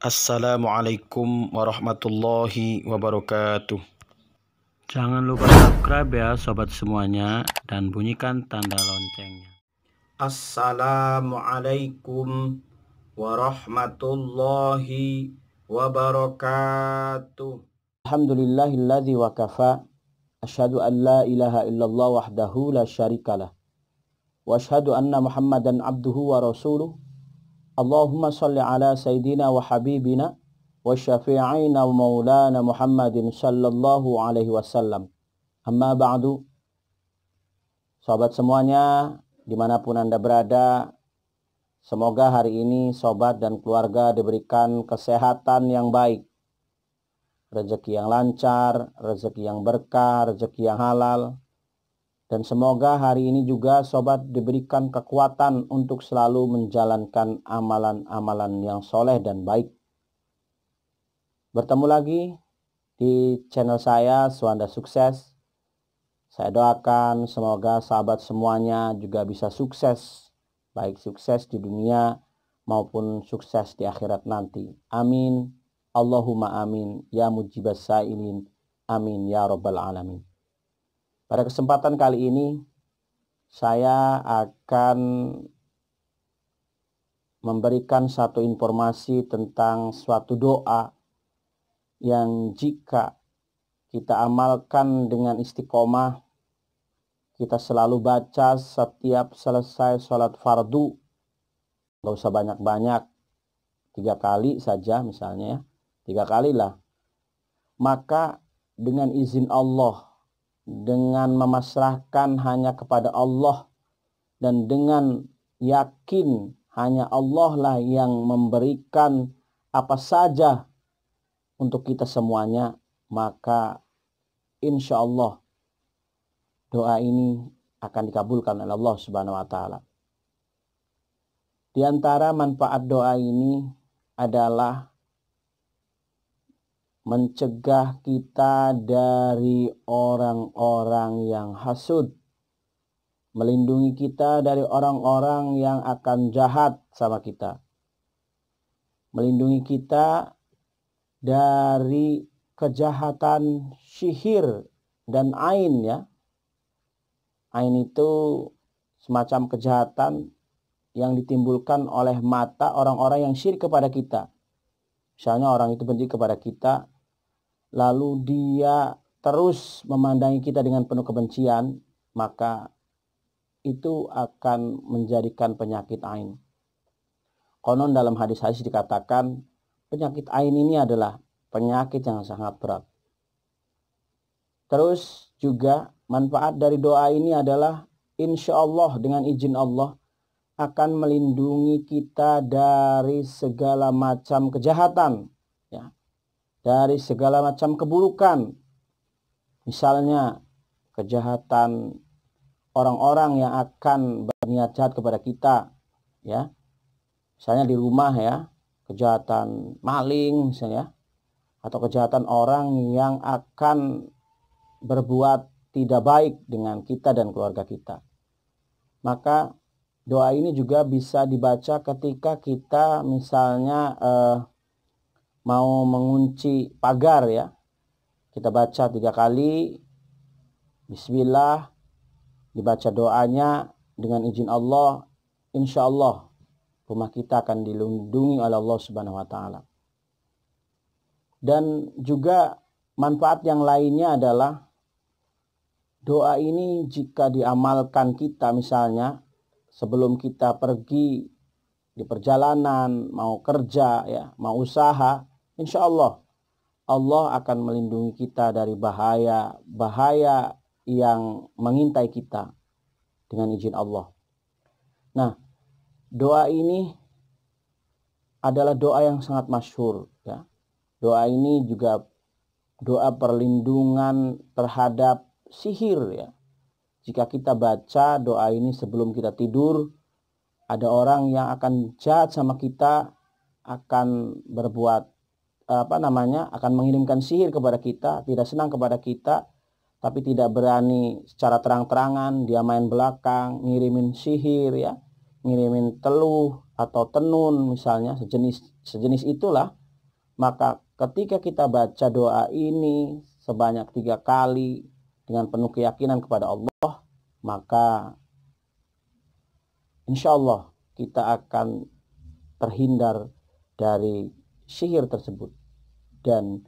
Assalamualaikum warahmatullahi wabarakatuh. Jangan lupa subscribe ya sobat semuanya dan bunyikan tanda loncengnya. Assalamualaikum warahmatullahi wabarakatuh. Alhamdulillahilladzi wa kafa asyhadu an la ilaha illallah wahdahu la syarikalah wa asyhadu anna Muhammadan abduhu wa rasuluh Allahumma salli ala Sayyidina wa Habibina wa syafi'ina wa maulana Muhammadin sallallahu alaihi wasallam. Amma ba'du. Sobat semuanya, dimanapun Anda berada, semoga hari ini sobat dan keluarga diberikan kesehatan yang baik. Rezeki yang lancar, rezeki yang berkah, rezeki yang halal, dan semoga hari ini juga sobat diberikan kekuatan untuk selalu menjalankan amalan-amalan yang soleh dan baik. Bertemu lagi di channel saya Suanda Sukses. Saya doakan semoga sahabat semuanya juga bisa sukses, baik sukses di dunia maupun sukses di akhirat nanti. Amin. Allahumma amin. Ya mujibas sa'ilin. Amin ya rabbal alamin. Pada kesempatan kali ini saya akan memberikan satu informasi tentang suatu doa yang jika kita amalkan dengan istiqomah kita selalu baca setiap selesai sholat fardu nggak usah banyak-banyak tiga kali saja misalnya ya tiga kali lah maka dengan izin Allah dengan memasrahkan hanya kepada Allah dan dengan yakin hanya Allah lah yang memberikan apa saja untuk kita semuanya maka insya Allah doa ini akan dikabulkan oleh Allah Subhanahu wa taala. Di antara manfaat doa ini adalah mencegah kita dari orang-orang yang hasud, melindungi kita dari orang-orang yang akan jahat sama kita, melindungi kita dari kejahatan sihir dan ain ya. Ain itu semacam kejahatan yang ditimbulkan oleh mata orang-orang yang syirik kepada kita Misalnya orang itu benci kepada kita, lalu dia terus memandangi kita dengan penuh kebencian, maka itu akan menjadikan penyakit ain. Konon dalam hadis-hadis dikatakan penyakit ain ini adalah penyakit yang sangat berat. Terus juga manfaat dari doa ini adalah insya Allah dengan izin Allah akan melindungi kita dari segala macam kejahatan, ya. Dari segala macam keburukan. Misalnya kejahatan orang-orang yang akan berniat jahat kepada kita, ya. Misalnya di rumah ya, kejahatan maling misalnya ya. atau kejahatan orang yang akan berbuat tidak baik dengan kita dan keluarga kita. Maka doa ini juga bisa dibaca ketika kita misalnya eh, mau mengunci pagar ya. Kita baca tiga kali. Bismillah. Dibaca doanya dengan izin Allah. Insya Allah rumah kita akan dilindungi oleh Allah Subhanahu wa Ta'ala. Dan juga manfaat yang lainnya adalah doa ini jika diamalkan kita misalnya sebelum kita pergi di perjalanan, mau kerja, ya, mau usaha, insya Allah Allah akan melindungi kita dari bahaya, bahaya yang mengintai kita dengan izin Allah. Nah, doa ini adalah doa yang sangat masyhur ya. Doa ini juga doa perlindungan terhadap sihir ya. Jika kita baca doa ini sebelum kita tidur, ada orang yang akan jahat sama kita, akan berbuat apa namanya, akan mengirimkan sihir kepada kita, tidak senang kepada kita, tapi tidak berani secara terang-terangan, dia main belakang, ngirimin sihir ya, ngirimin teluh atau tenun misalnya sejenis sejenis itulah. Maka ketika kita baca doa ini sebanyak tiga kali dengan penuh keyakinan kepada Allah, maka insya Allah kita akan terhindar dari sihir tersebut. Dan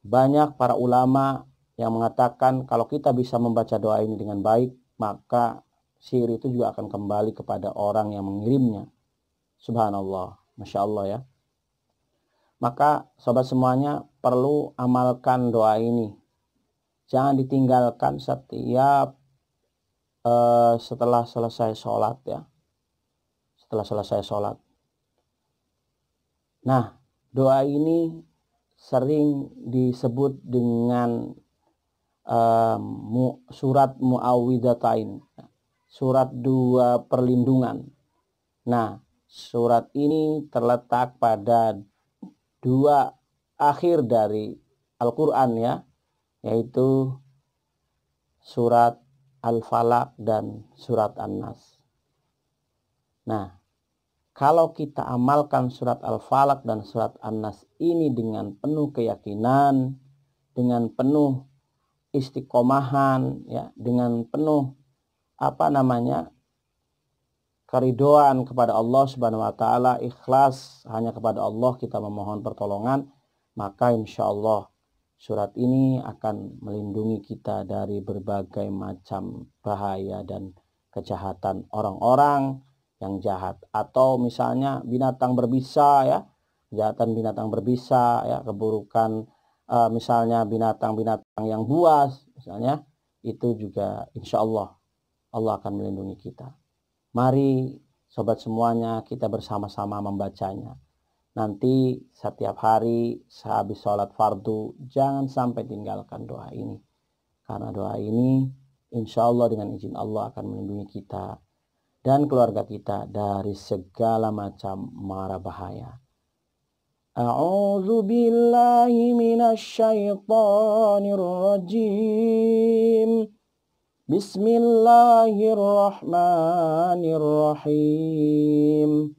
banyak para ulama yang mengatakan kalau kita bisa membaca doa ini dengan baik, maka sihir itu juga akan kembali kepada orang yang mengirimnya. Subhanallah, Masya Allah ya. Maka sobat semuanya perlu amalkan doa ini jangan ditinggalkan setiap uh, setelah selesai sholat ya setelah selesai sholat nah doa ini sering disebut dengan uh, mu, surat muawidatain surat dua perlindungan nah surat ini terletak pada dua akhir dari Al-Quran ya yaitu surat Al-Falaq dan surat An-Nas. Nah, kalau kita amalkan surat Al-Falaq dan surat An-Nas ini dengan penuh keyakinan, dengan penuh istiqomahan, ya, dengan penuh apa namanya keridoan kepada Allah Subhanahu wa taala, ikhlas hanya kepada Allah kita memohon pertolongan, maka insya Allah Surat ini akan melindungi kita dari berbagai macam bahaya dan kejahatan orang-orang yang jahat atau misalnya binatang berbisa ya, kejahatan binatang berbisa ya, keburukan uh, misalnya binatang-binatang yang buas misalnya itu juga insya Allah Allah akan melindungi kita. Mari sobat semuanya kita bersama-sama membacanya. Nanti setiap hari sehabis sholat fardu, jangan sampai tinggalkan doa ini. Karena doa ini insya Allah dengan izin Allah akan melindungi kita dan keluarga kita dari segala macam mara bahaya. A'udzu billahi minasyaitonir rajim. Bismillahirrahmanirrahim.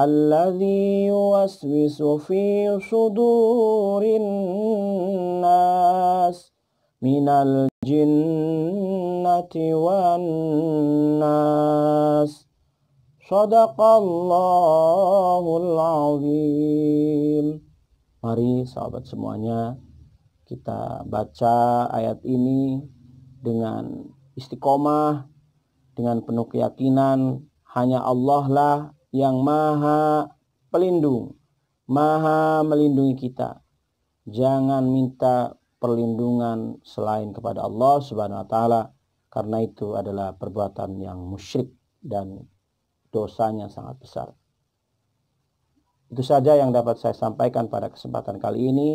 الذي يوسوس في صدور الناس من الجنة والناس صدق الله العظيم Mari sahabat semuanya kita baca ayat ini dengan istiqomah dengan penuh keyakinan hanya Allah lah yang maha pelindung, maha melindungi kita. Jangan minta perlindungan selain kepada Allah Subhanahu wa taala karena itu adalah perbuatan yang musyrik dan dosanya sangat besar. Itu saja yang dapat saya sampaikan pada kesempatan kali ini.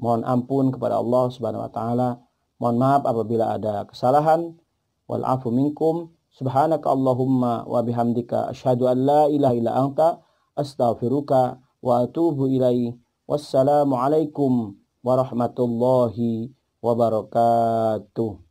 Mohon ampun kepada Allah Subhanahu wa taala. Mohon maaf apabila ada kesalahan. Wal afu minkum. Subhanaka Allahumma wa bihamdika Ashhadu an la ilaha illa anta astaghfiruka wa atubu ilaih. Wassalamualaikum warahmatullahi wabarakatuh.